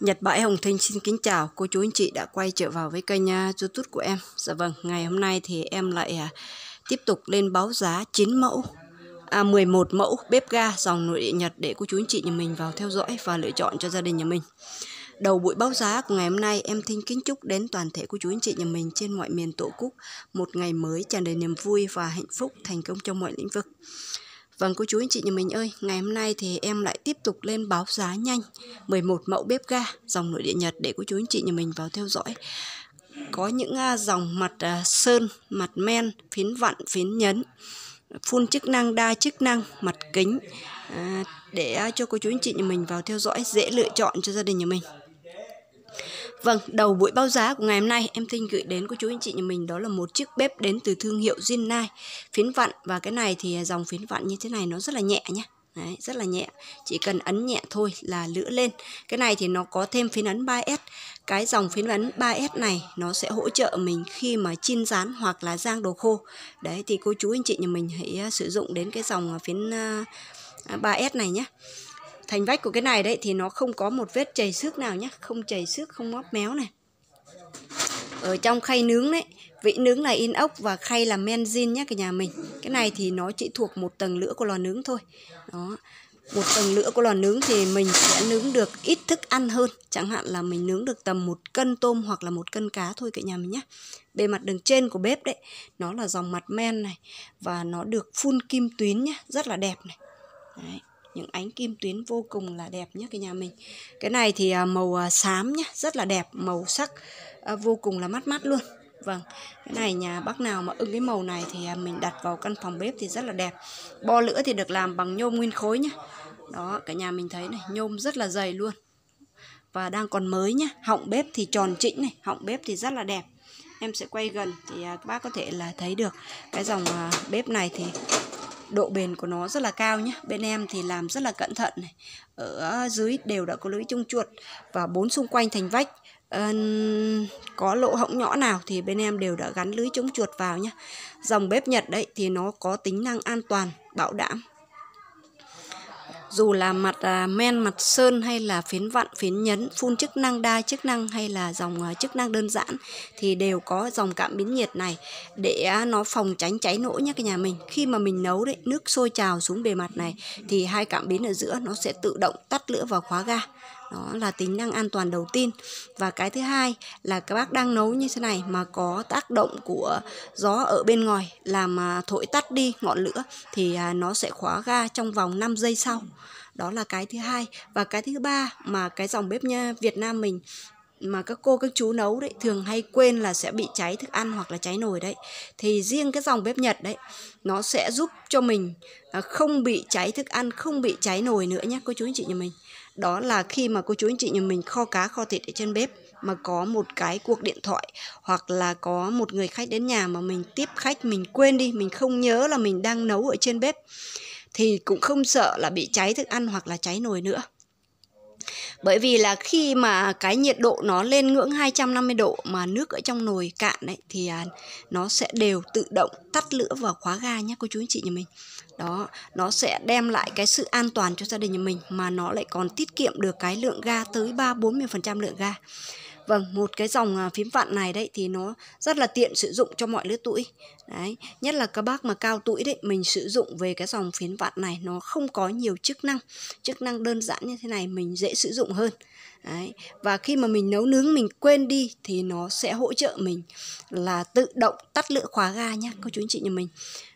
Nhật Bãi Hồng Thinh xin kính chào cô chú anh chị đã quay trở vào với kênh à, youtube của em Dạ vâng, ngày hôm nay thì em lại à, tiếp tục lên báo giá 9 mẫu à, 11 mẫu bếp ga dòng nội địa Nhật để cô chú anh chị nhà mình vào theo dõi và lựa chọn cho gia đình nhà mình Đầu buổi báo giá của ngày hôm nay em thinh kính chúc đến toàn thể cô chú anh chị nhà mình trên mọi miền tổ quốc Một ngày mới tràn đầy niềm vui và hạnh phúc thành công trong mọi lĩnh vực Vâng cô chú anh chị nhà mình ơi, ngày hôm nay thì em lại tiếp tục lên báo giá nhanh 11 mẫu bếp ga dòng nội địa Nhật để cô chú anh chị nhà mình vào theo dõi. Có những à, dòng mặt à, sơn, mặt men, phiến vặn, phiến nhấn, phun chức năng, đa chức năng, mặt kính à, để cho cô chú anh chị nhà mình vào theo dõi dễ lựa chọn cho gia đình nhà mình. Vâng, đầu buổi báo giá của ngày hôm nay em Thinh gửi đến cô chú anh chị nhà mình đó là một chiếc bếp đến từ thương hiệu zinai phiến vặn và cái này thì dòng phiến vặn như thế này nó rất là nhẹ nhé. Đấy, rất là nhẹ, chỉ cần ấn nhẹ thôi là lửa lên. Cái này thì nó có thêm phiến ấn 3S. Cái dòng phiến ấn 3S này nó sẽ hỗ trợ mình khi mà chiên rán hoặc là rang đồ khô. Đấy thì cô chú anh chị nhà mình hãy à, sử dụng đến cái dòng à, phiến 3S à, này nhé thành vách của cái này đấy thì nó không có một vết chảy xước nào nhé không chảy xước không móp méo này ở trong khay nướng đấy vị nướng là in ốc và khay là men zin nhé cả nhà mình cái này thì nó chỉ thuộc một tầng lửa của lò nướng thôi đó một tầng lửa của lò nướng thì mình sẽ nướng được ít thức ăn hơn chẳng hạn là mình nướng được tầm một cân tôm hoặc là một cân cá thôi cả nhà mình nhé bề mặt đường trên của bếp đấy nó là dòng mặt men này và nó được phun kim tuyến nhé rất là đẹp này đấy những ánh kim tuyến vô cùng là đẹp nhé cả nhà mình cái này thì à, màu à, xám nhé rất là đẹp màu sắc à, vô cùng là mắt mắt luôn Vâng, cái này nhà bác nào mà ưng cái màu này thì mình đặt vào căn phòng bếp thì rất là đẹp. Bo lửa thì được làm bằng nhôm nguyên khối nhá. Đó, cả nhà mình thấy này, nhôm rất là dày luôn. Và đang còn mới nhá. Họng bếp thì tròn trĩnh này, họng bếp thì rất là đẹp. Em sẽ quay gần thì bác có thể là thấy được cái dòng bếp này thì độ bền của nó rất là cao nhé bên em thì làm rất là cẩn thận này ở dưới đều đã có lưỡi chung chuột và bốn xung quanh thành vách Um, có lỗ hổng nhỏ nào thì bên em đều đã gắn lưới chống chuột vào nhé dòng bếp nhật đấy thì nó có tính năng an toàn bảo đảm dù là mặt à, men mặt sơn hay là phiến vặn phiến nhấn phun chức năng đa chức năng hay là dòng à, chức năng đơn giản thì đều có dòng cảm biến nhiệt này để à, nó phòng tránh cháy nổ nhé cả nhà mình khi mà mình nấu đấy nước sôi trào xuống bề mặt này thì hai cảm biến ở giữa nó sẽ tự động tắt lửa và khóa ga đó là tính năng an toàn đầu tiên và cái thứ hai là các bác đang nấu như thế này mà có tác động của gió ở bên ngoài làm à, thổi tắt đi ngọn lửa thì à, nó sẽ khóa ga trong vòng 5 giây sau đó là cái thứ hai và cái thứ ba mà cái dòng bếp nha Việt Nam mình mà các cô các chú nấu đấy thường hay quên là sẽ bị cháy thức ăn hoặc là cháy nồi đấy thì riêng cái dòng bếp nhật đấy nó sẽ giúp cho mình à, không bị cháy thức ăn không bị cháy nồi nữa nhé cô chú anh chị nhà mình đó là khi mà cô chú anh chị nhà mình kho cá kho thịt ở trên bếp mà có một cái cuộc điện thoại hoặc là có một người khách đến nhà mà mình tiếp khách mình quên đi mình không nhớ là mình đang nấu ở trên bếp thì cũng không sợ là bị cháy thức ăn hoặc là cháy nồi nữa bởi vì là khi mà cái nhiệt độ nó lên ngưỡng 250 độ mà nước ở trong nồi cạn đấy thì à, nó sẽ đều tự động tắt lửa và khóa ga nhé cô chú anh chị nhà mình đó nó sẽ đem lại cái sự an toàn cho gia đình nhà mình mà nó lại còn tiết kiệm được cái lượng ga tới 3 40 phần trăm lượng ga vâng một cái dòng à, phím vặn này đấy thì nó rất là tiện sử dụng cho mọi lứa tuổi đấy nhất là các bác mà cao tuổi đấy mình sử dụng về cái dòng phím vặn này nó không có nhiều chức năng chức năng đơn giản như thế này mình dễ sử dụng hơn Đấy. Và khi mà mình nấu nướng mình quên đi thì nó sẽ hỗ trợ mình là tự động tắt lửa khóa ga nhá cô chú anh chị nhà mình.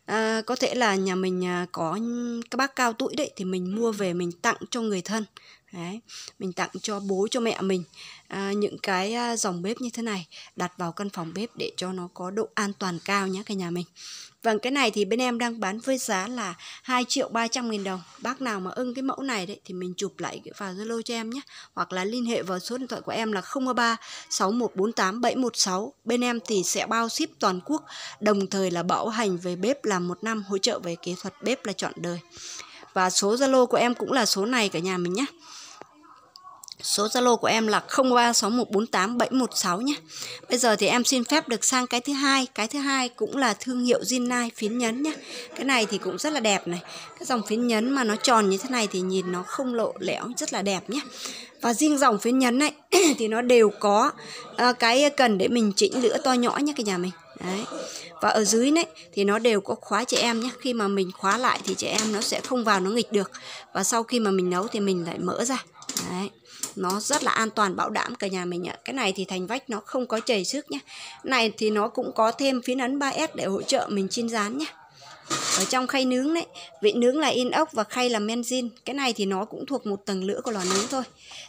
À, có thể là nhà mình à, có các bác cao tuổi đấy thì mình mua về mình tặng cho người thân Đấy, mình tặng cho bố cho mẹ mình à, những cái à, dòng bếp như thế này đặt vào căn phòng bếp để cho nó có độ an toàn cao nhé cả nhà mình Vâng cái này thì bên em đang bán với giá là 2 triệu 300 nghìn đồng Bác nào mà ưng cái mẫu này đấy thì mình chụp lại vào Zalo cho em nhé Hoặc là liên hệ vào số điện thoại của em là 03 6148 716 Bên em thì sẽ bao ship toàn quốc Đồng thời là bảo hành về bếp là một năm hỗ trợ về kỹ thuật bếp là chọn đời Và số Zalo của em cũng là số này cả nhà mình nhé Số Zalo của em là 0361487116 nhé. Bây giờ thì em xin phép được sang cái thứ hai, cái thứ hai cũng là thương hiệu Zinai phiến nhấn nhé. Cái này thì cũng rất là đẹp này. Cái dòng phiến nhấn mà nó tròn như thế này thì nhìn nó không lộ lẽo rất là đẹp nhé. Và riêng dòng phiến nhấn này thì nó đều có ờ, cái cần để mình chỉnh lửa to nhỏ nhé cả nhà mình. Đấy. Và ở dưới đấy thì nó đều có khóa trẻ em nhé. Khi mà mình khóa lại thì trẻ em nó sẽ không vào nó nghịch được. Và sau khi mà mình nấu thì mình lại mở ra. Đấy nó rất là an toàn bảo đảm cả nhà mình ạ cái này thì thành vách nó không có chảy xước nhé này thì nó cũng có thêm phiến ấn 3S để hỗ trợ mình chiên rán nhé ở trong khay nướng đấy vị nướng là inox và khay là benzin cái này thì nó cũng thuộc một tầng lửa của lò nướng thôi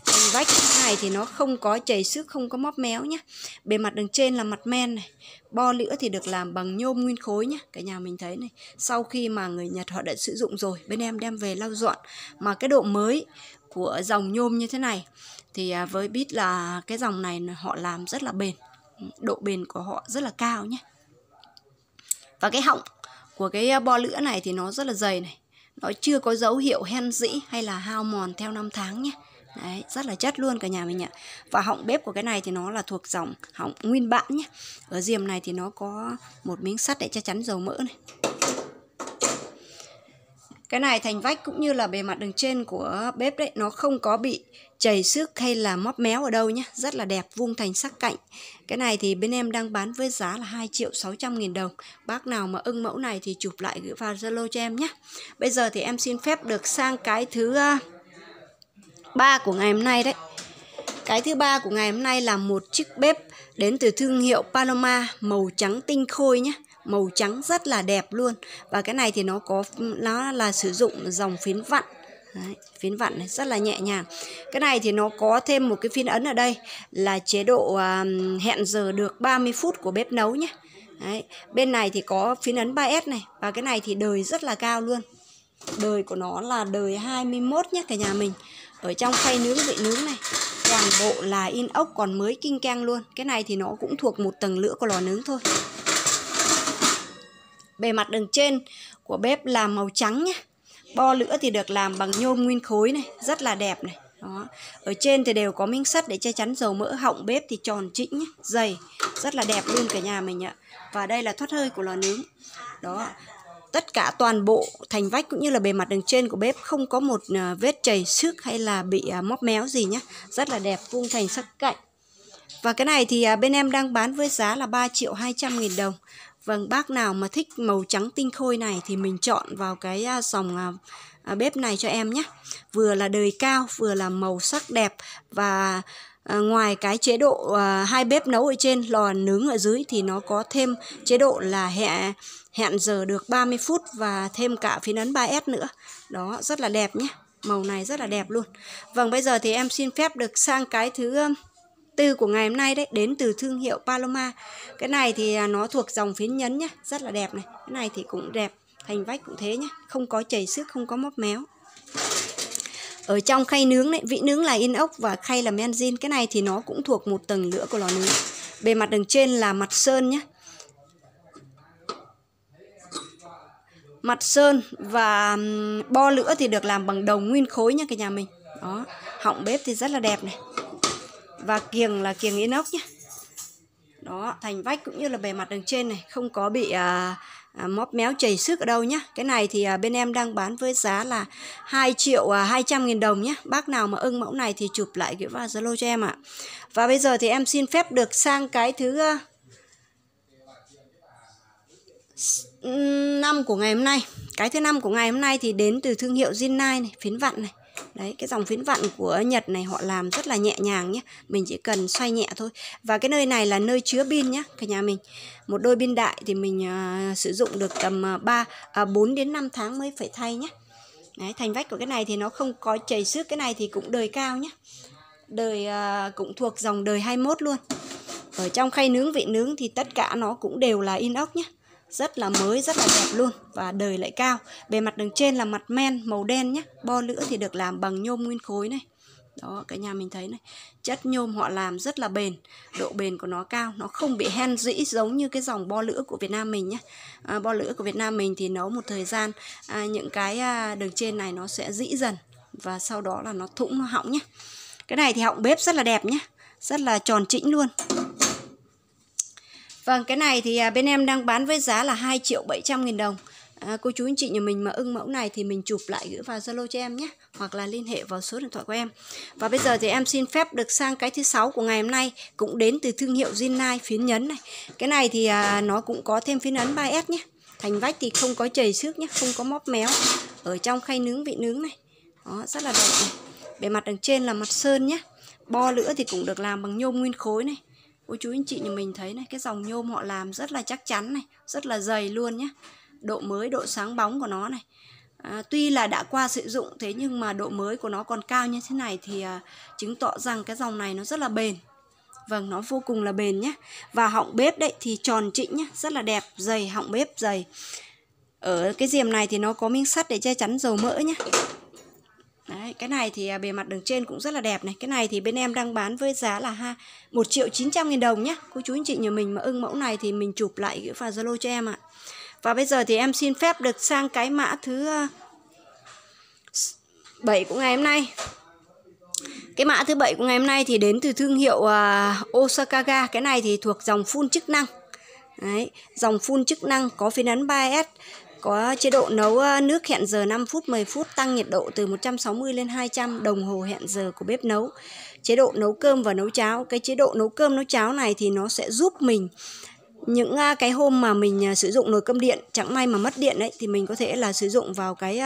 thành vách này thì nó không có chảy xước không có móp méo nhá bề mặt đằng trên là mặt men này bo lửa thì được làm bằng nhôm nguyên khối nhá cả nhà mình thấy này sau khi mà người nhật họ đã sử dụng rồi bên em đem về lau dọn mà cái độ mới của dòng nhôm như thế này thì à, với biết là cái dòng này họ làm rất là bền độ bền của họ rất là cao nhé và cái họng của cái à, bo lửa này thì nó rất là dày này nó chưa có dấu hiệu hen dĩ hay là hao mòn theo năm tháng nhé Đấy, rất là chất luôn cả nhà mình ạ Và họng bếp của cái này thì nó là thuộc dòng họng nguyên bản nhé Ở diềm này thì nó có một miếng sắt để che chắn dầu mỡ này cái này thành vách cũng như là bề mặt đường trên của bếp đấy nó không có bị chảy xước hay là móp méo ở đâu nhé rất là đẹp vuông thành sắc cạnh cái này thì bên em đang bán với giá là 2 triệu 600 nghìn đồng bác nào mà ưng mẫu này thì chụp lại gửi vào Zalo cho em nhé bây giờ thì em xin phép được sang cái thứ ờ, ba của ngày hôm nay đấy cái thứ ba của ngày hôm nay là một chiếc bếp đến từ thương hiệu Paloma màu trắng tinh khôi nhé màu trắng rất là đẹp luôn và cái này thì nó có nó là sử dụng dòng phiến vặn Đấy, phiến vặn này rất là nhẹ nhàng cái này thì nó có thêm một cái phiên ấn ở đây là chế độ à, hẹn giờ được 30 phút của bếp nấu nhé Đấy, bên này thì có phiến ấn 3S này và cái này thì đời rất là cao luôn đời của nó là đời 21 nhé cả nhà mình ở trong khay nướng vị nướng này toàn bộ là in ốc còn mới kinh keng luôn cái này thì nó cũng thuộc một tầng lửa của lò nướng thôi Bề mặt đường trên của bếp là màu trắng nhé. Bo lửa thì được làm bằng nhôm nguyên khối này, rất là đẹp này. Đó. Ở trên thì đều có miếng sắt để che chắn dầu mỡ họng bếp thì tròn chỉnh nhé, dày, rất là đẹp luôn cả nhà mình ạ. Và đây là thoát hơi của lò nướng. Đó. Tất cả toàn bộ thành vách cũng như là bề mặt đường trên của bếp không có một à, vết chảy xước hay là bị à, móp méo gì nhé. Rất là đẹp, vuông thành sắc cạnh. Và cái này thì à, bên em đang bán với giá là 3 triệu 200 nghìn đồng Vâng, bác nào mà thích màu trắng tinh khôi này thì mình chọn vào cái à, dòng à, à, bếp này cho em nhé. Vừa là đời cao, vừa là màu sắc đẹp và ngoài cái chế độ hai bếp nấu ở trên lò nướng ở dưới thì nó có thêm chế độ là hẹn hẹn giờ được 30 phút và thêm cả phiến ấn 3S nữa đó rất là đẹp nhé màu này rất là đẹp luôn vâng bây giờ thì em xin phép được sang cái thứ từ của ngày hôm nay đấy đến từ thương hiệu Paloma cái này thì à, nó thuộc dòng phiến nhấn nhá rất là đẹp này cái này thì cũng đẹp thành vách cũng thế nhá không có chảy xước không có móp méo ở trong khay nướng đấy vị nướng là inox và khay là benzin cái này thì nó cũng thuộc một tầng nữa của lò nướng bề mặt đường trên là mặt sơn nhá mặt sơn và bo lửa thì được làm bằng đồng nguyên khối nha cả nhà mình đó họng bếp thì rất là đẹp này và kiềng là kiềng inox nhé đó thành vách cũng như là bề mặt đường trên này không có bị à, à, móp méo chảy xước ở đâu nhé, cái này thì à, bên em đang bán với giá là 2 triệu à, 200 nghìn đồng nhé bác nào mà ưng mẫu này thì chụp lại gửi vào Zalo cho em ạ à. và bây giờ thì em xin phép được sang cái thứ à, năm của ngày hôm nay cái thứ năm của ngày hôm nay thì đến từ thương hiệu Zin này phiến vặn này đấy cái dòng phiến vặn của Nhật này họ làm rất là nhẹ nhàng nhé mình chỉ cần xoay nhẹ thôi và cái nơi này là nơi chứa pin nhé cả nhà mình một đôi pin đại thì mình uh, sử dụng được tầm à, ba uh, à, 4 đến 5 tháng mới phải thay nhé đấy, thành vách của cái này thì nó không có chảy xước cái này thì cũng đời cao nhé đời uh, cũng thuộc dòng đời 21 luôn ở trong khay nướng vị nướng thì tất cả nó cũng đều là inox nhé rất là mới rất là đẹp luôn và đời lại cao bề mặt đường trên là mặt men màu đen nhé bo lửa thì được làm bằng nhôm nguyên khối này đó cả nhà mình thấy này chất nhôm họ làm rất là bền độ bền của nó cao nó không bị hen dĩ giống như cái dòng bo lửa của việt nam mình nhé à, bo lửa của việt nam mình thì nấu một thời gian à, những cái à, đường trên này nó sẽ dĩ dần và sau đó là nó thủng nó hỏng nhé cái này thì họng bếp rất là đẹp nhé rất là tròn chỉnh luôn Vâng, cái này thì à, bên em đang bán với giá là 2 triệu 700 nghìn đồng. À, cô chú anh chị nhà mình mà ưng mẫu này thì mình chụp lại gửi vào Zalo cho em nhé hoặc là liên hệ vào số điện thoại của em và bây giờ thì em xin phép được sang cái thứ sáu của ngày hôm nay cũng đến từ thương hiệu Zinai phiến nhấn này cái này thì à, nó cũng có thêm phiến ấn 3S nhé thành vách thì không có chảy xước nhé không có móp méo ở trong khay nướng vị nướng này đó rất là đẹp này bề mặt đằng trên là mặt sơn nhé bo lửa thì cũng được làm bằng nhôm nguyên khối này cô chú anh chị nhà mình thấy này cái dòng nhôm họ làm rất là chắc chắn này rất là dày luôn nhé độ mới độ sáng bóng của nó này À, tuy là đã qua sử dụng thế nhưng mà độ mới của nó còn cao như thế này thì à, chứng tỏ rằng cái dòng này nó rất là bền Vâng, nó vô cùng là bền nhé Và họng bếp đấy thì tròn trĩnh nhé Rất là đẹp, dày, họng bếp dày Ở cái diềm này thì nó có miếng sắt để che chắn dầu mỡ nhé Đấy, cái này thì à, bề mặt đường trên cũng rất là đẹp này Cái này thì bên em đang bán với giá là ha 1 triệu 900 nghìn đồng nhé Cô chú anh chị nhà mình mà ưng mẫu này thì mình chụp lại cái pha Zalo cho em ạ Và bây giờ thì em xin phép được sang cái mã thứ 7 à, của ngày hôm nay cái mã thứ bảy của ngày hôm nay thì đến từ thương hiệu uh, Osakaga Cái này thì thuộc dòng phun chức năng Đấy, dòng phun chức năng có phiên ấn 3S có chế độ nấu ờ, nước hẹn giờ 5 phút 10 phút tăng nhiệt độ từ 160 lên 200 đồng hồ hẹn giờ của bếp nấu. Chế độ nấu cơm và nấu cháo. Cái chế độ nấu cơm nấu cháo này thì nó sẽ giúp mình những cái hôm mà mình ờ, sử dụng nồi cơm điện chẳng may mà mất điện đấy thì mình có thể là sử dụng vào cái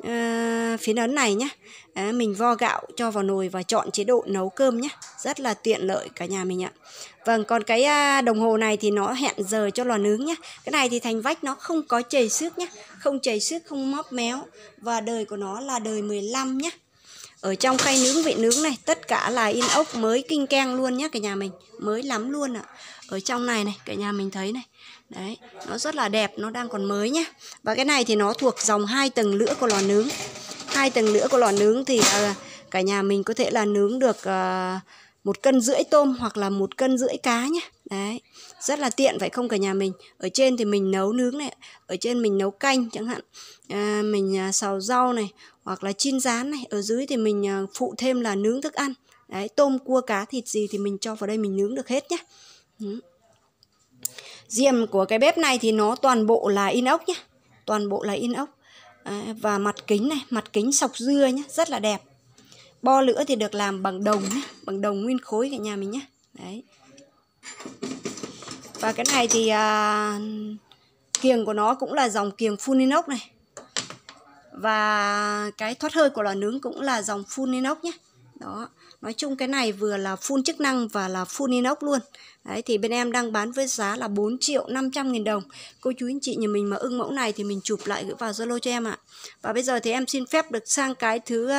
uh, ờ, phiến ấn này nhé à, ờ, mình vo gạo cho vào nồi và chọn chế độ nấu cơm nhé rất là tiện lợi cả nhà mình ạ vâng còn cái uh, đồng hồ này thì nó hẹn giờ cho lò nướng nhé cái này thì thành vách nó không có chảy xước nhé không chảy xước không móp méo và đời của nó là đời 15 nhé ở trong khay nướng vị nướng này tất cả là in ốc mới kinh keng luôn nhé cả nhà mình mới lắm luôn ạ ở trong này này cả nhà mình thấy này Đấy, nó rất là đẹp, nó đang còn mới nhá. Và cái này thì nó thuộc dòng hai tầng lửa của lò nướng. Hai tầng lửa của lò nướng thì à, cả nhà mình có thể là nướng được à, một cân rưỡi tôm hoặc là một cân rưỡi cá nhé đấy rất là tiện phải không cả nhà mình ở trên thì mình nấu nướng này ở trên mình nấu canh chẳng hạn à, mình à, xào rau này hoặc là chiên rán này ở dưới thì mình à, phụ thêm là nướng thức ăn đấy tôm cua cá thịt gì thì mình cho vào đây mình nướng được hết nhé ừ diềm của cái bếp này thì nó toàn bộ là inox nhé toàn bộ là inox à, và mặt kính này mặt kính sọc dưa nhé rất là đẹp bo lửa thì được làm bằng đồng nhé bằng đồng nguyên khối cả nhà mình nhé đấy và cái này thì à, kiềng của nó cũng là dòng kiềng full inox này và cái thoát hơi của lò nướng cũng là dòng full inox nhé đó nói chung cái này vừa là phun chức năng và là phun inox luôn Đấy, thì bên em đang bán với giá là 4 triệu 500 nghìn đồng Cô chú anh chị nhà mình mà ưng mẫu này thì mình chụp lại gửi vào Zalo cho em ạ Và bây giờ thì em xin phép được sang cái thứ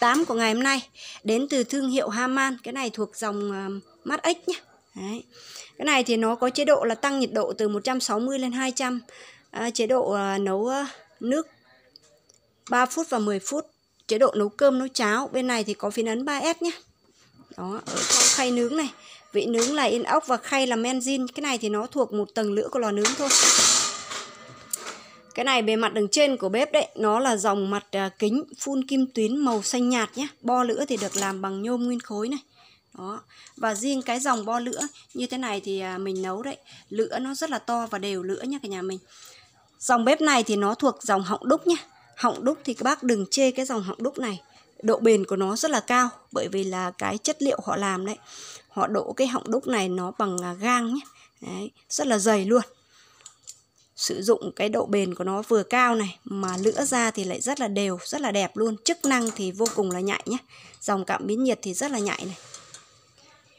8 ờ, của ngày hôm nay Đến từ thương hiệu Haman Cái này thuộc dòng uh, mát ếch nhé Đấy. Cái này thì nó có chế độ là tăng nhiệt độ từ 160 lên 200 à, ờ, Chế độ uh, nấu uh, nước 3 phút và 10 phút chế độ nấu cơm nấu cháo bên này thì có phiến ấn 3S nhé đó ở trong khay nướng này vị nướng là in ốc và khay là menzin cái này thì nó thuộc một tầng lửa của lò nướng thôi cái này bề mặt đằng trên của bếp đấy nó là dòng mặt à, kính phun kim tuyến màu xanh nhạt nhé bo lửa thì được làm bằng nhôm nguyên khối này đó và riêng cái dòng bo lửa như thế này thì à, mình nấu đấy lửa nó rất là to và đều lửa nhé cả nhà mình dòng bếp này thì nó thuộc dòng họng đúc nhé họng đúc thì các bác đừng chê cái dòng họng đúc này độ bền của nó rất là cao bởi vì là cái chất liệu họ làm đấy họ đổ cái họng đúc này nó bằng à, gang nhé đấy, rất là dày luôn sử dụng cái độ bền của nó vừa cao này mà lửa ra thì lại rất là đều rất là đẹp luôn chức năng thì vô cùng là nhạy nhé dòng cảm biến nhiệt thì rất là nhạy này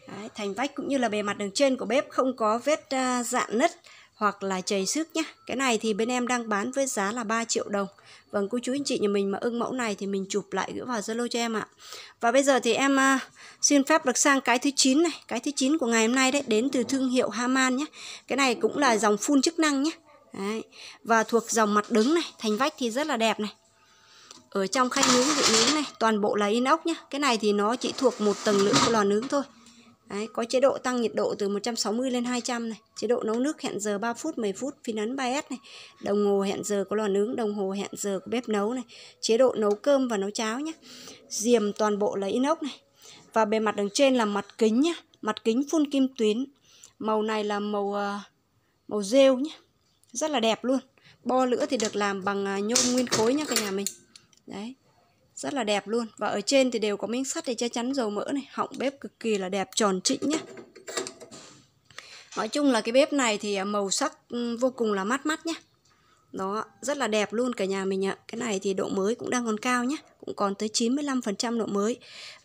Đấy, thành vách cũng như là bề mặt đường trên của bếp không có vết uh, dạn nứt hoặc là chày xước nhé. Cái này thì bên em đang bán với giá là 3 triệu đồng. Vâng, cô chú anh chị nhà mình mà ưng mẫu này thì mình chụp lại gửi vào Zalo cho em ạ. Và bây giờ thì em à, xin phép được sang cái thứ 9 này. Cái thứ 9 của ngày hôm nay đấy, đến từ thương hiệu Haman nhé. Cái này cũng là dòng phun chức năng nhé. Đấy. Và thuộc dòng mặt đứng này, thành vách thì rất là đẹp này. Ở trong khay nướng vị nướng này, toàn bộ là inox nhé. Cái này thì nó chỉ thuộc một tầng lưỡng của lò nướng thôi. Đấy, có chế độ tăng nhiệt độ từ 160 lên 200 này, chế độ nấu nước hẹn giờ 3 phút, 10 phút, phin ấn 3S này, đồng hồ hẹn giờ có lò nướng, đồng hồ hẹn giờ của bếp nấu này, chế độ nấu cơm và nấu cháo nhé. Diềm toàn bộ là inox này. Và bề mặt đằng trên là mặt kính nhá mặt kính phun kim tuyến. Màu này là màu ờ, màu rêu nhá rất là đẹp luôn. Bo lửa thì được làm bằng ờ, nhôm nguyên khối nhá cả nhà mình. Đấy rất là đẹp luôn và ở trên thì đều có miếng sắt để che chắn dầu mỡ này họng bếp cực kỳ là đẹp tròn trịnh nhé nói chung là cái bếp này thì à, màu sắc vô cùng là mát mắt nhé đó rất là đẹp luôn cả nhà mình ạ cái này thì độ mới cũng đang còn cao nhé cũng còn tới 95% độ mới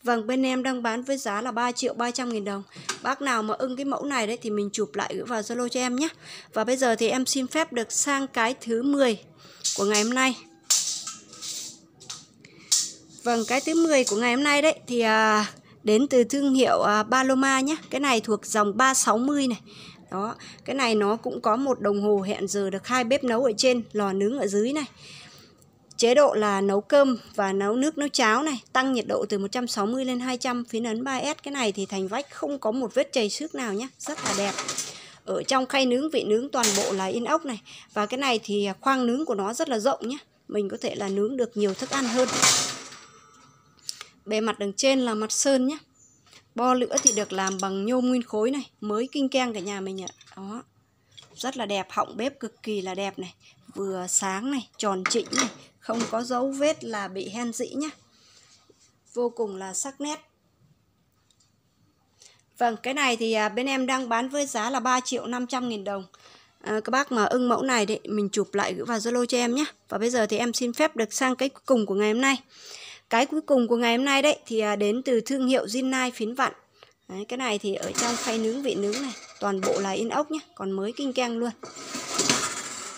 vâng bên em đang bán với giá là 3 triệu 300 nghìn đồng bác nào mà ưng cái mẫu này đấy thì mình chụp lại gửi vào Zalo cho em nhé và bây giờ thì em xin phép được sang cái thứ 10 của ngày hôm nay Vâng, cái thứ 10 của ngày hôm nay đấy thì à, đến từ thương hiệu à, Paloma nhé. Cái này thuộc dòng 360 này. Đó, cái này nó cũng có một đồng hồ hẹn giờ được hai bếp nấu ở trên, lò nướng ở dưới này. Chế độ là nấu cơm và nấu nước nấu cháo này, tăng nhiệt độ từ 160 lên 200, phiến ấn 3S. Cái này thì thành vách không có một vết chày xước nào nhé, rất là đẹp ở trong khay nướng vị nướng toàn bộ là in ốc này và cái này thì khoang nướng của nó rất là rộng nhé mình có thể là nướng được nhiều thức ăn hơn Bề mặt đằng trên là mặt sơn nhé. Bo lửa thì được làm bằng nhôm nguyên khối này, mới kinh keng cả nhà mình ạ. Đó. Rất là đẹp, họng bếp cực kỳ là đẹp này, vừa sáng này, tròn chỉnh này, không có dấu vết là bị hen dĩ nhá Vô cùng là sắc nét. Vâng, cái này thì à, bên em đang bán với giá là 3 triệu 500 nghìn đồng. À, các bác mà ưng mẫu này thì mình chụp lại gửi vào Zalo cho em nhé. Và bây giờ thì em xin phép được sang cái cùng của ngày hôm nay cái cuối cùng của ngày hôm nay đấy thì à, đến từ thương hiệu Zinai phiến vặn đấy, cái này thì ở trong khay nướng vị nướng này toàn bộ là inox nhé còn mới kinh keng luôn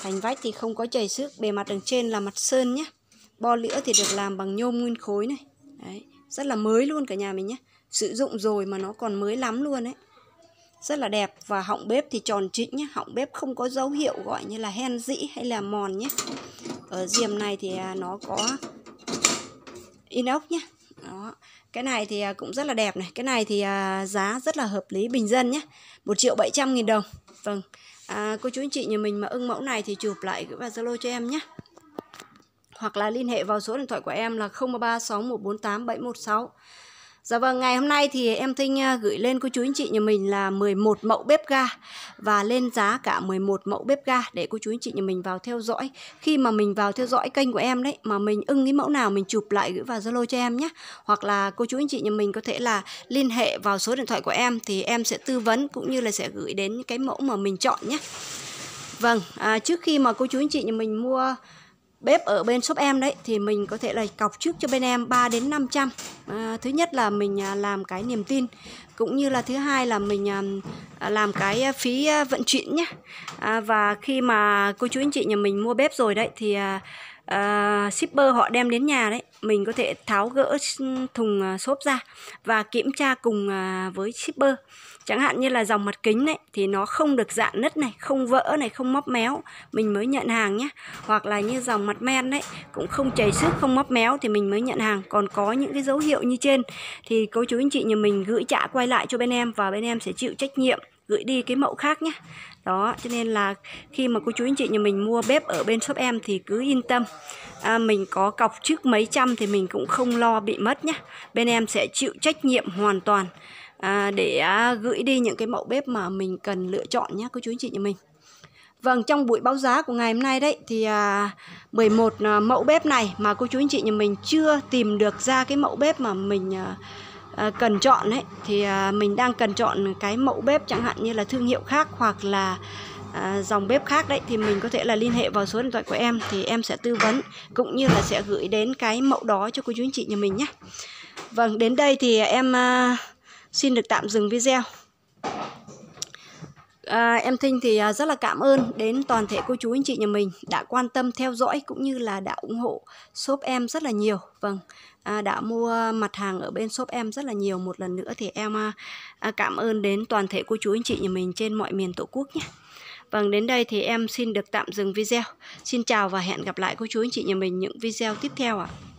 thành vách thì không có chảy xước bề mặt đằng trên là mặt sơn nhé bo lĩa thì được làm bằng nhôm nguyên khối này đấy, rất là mới luôn cả nhà mình nhé sử dụng rồi mà nó còn mới lắm luôn đấy rất là đẹp và họng bếp thì tròn trịnh nhé họng bếp không có dấu hiệu gọi như là hen dĩ hay là mòn nhé ở diềm này thì à, nó có inox nhé đó cái này thì à, cũng rất là đẹp này cái này thì à, giá rất là hợp lý bình dân nhé một triệu bảy trăm nghìn đồng vâng à, cô chú anh chị nhà mình mà ưng mẫu này thì chụp lại gửi vào zalo cho em nhé hoặc là liên hệ vào số điện thoại của em là 0336148716 Dạ vâng, ngày hôm nay thì em Thinh à, gửi lên cô chú anh chị nhà mình là 11 mẫu bếp ga và lên giá cả 11 mẫu bếp ga để cô chú anh chị nhà mình vào theo dõi. Khi mà mình vào theo dõi kênh của em đấy mà mình ưng cái mẫu nào mình chụp lại gửi vào Zalo cho em nhé. Hoặc là cô chú anh chị nhà mình có thể là liên hệ vào số điện thoại của em thì em sẽ tư vấn cũng như là sẽ gửi đến cái mẫu mà mình chọn nhé. Vâng, à, trước khi mà cô chú anh chị nhà mình mua bếp ở bên shop em đấy thì mình có thể là cọc trước cho bên em 3 đến 500 à, thứ nhất là mình à, làm cái niềm tin cũng như là thứ hai là mình à, à, làm cái phí vận chuyển nhé à, và khi mà cô chú anh chị nhà mình mua bếp rồi đấy thì à, shipper họ đem đến nhà đấy mình có thể tháo gỡ ừ, thùng xốp ra và kiểm tra cùng với shipper chẳng hạn như là dòng mặt kính này thì nó không được dạn nứt này không vỡ này không móp méo mình mới nhận hàng nhé hoặc là như dòng mặt men đấy cũng không chảy xước không móp méo thì mình mới nhận hàng còn có những cái dấu hiệu như trên thì cô chú anh chị nhà mình gửi trả quay lại cho bên em và bên em sẽ chịu trách nhiệm gửi đi cái mẫu khác nhé đó cho nên là khi mà cô chú anh chị nhà mình mua bếp ở bên shop em thì cứ yên tâm à, mình có cọc trước mấy trăm thì mình cũng không lo bị mất nhé bên em sẽ chịu trách nhiệm hoàn toàn à, để à, gửi đi những cái mẫu bếp mà mình cần lựa chọn nhé cô chú anh chị nhà mình Vâng, trong buổi báo giá của ngày hôm nay đấy thì à, 11 à, mẫu bếp này mà cô chú anh chị nhà mình chưa tìm được ra cái mẫu bếp mà mình à, à, cần chọn đấy thì à, mình đang cần chọn cái mẫu bếp chẳng hạn như là thương hiệu khác hoặc là à, dòng bếp khác đấy thì mình có thể là liên hệ vào số điện thoại của em thì em sẽ tư vấn cũng như là sẽ gửi đến cái mẫu đó cho cô chú anh chị nhà mình nhé. Vâng, đến đây thì em à, xin được tạm dừng video à, em Thinh thì à, rất là cảm ơn đến toàn thể cô chú anh chị nhà mình đã quan tâm theo dõi cũng như là đã ủng hộ shop em rất là nhiều vâng à, đã mua mặt hàng ở bên shop em rất là nhiều một lần nữa thì em à, à cảm ơn đến toàn thể cô chú anh chị nhà mình trên mọi miền tổ quốc nhé Vâng, đến đây thì em xin được tạm dừng video. Xin chào và hẹn gặp lại cô chú anh chị nhà mình những video tiếp theo ạ. À.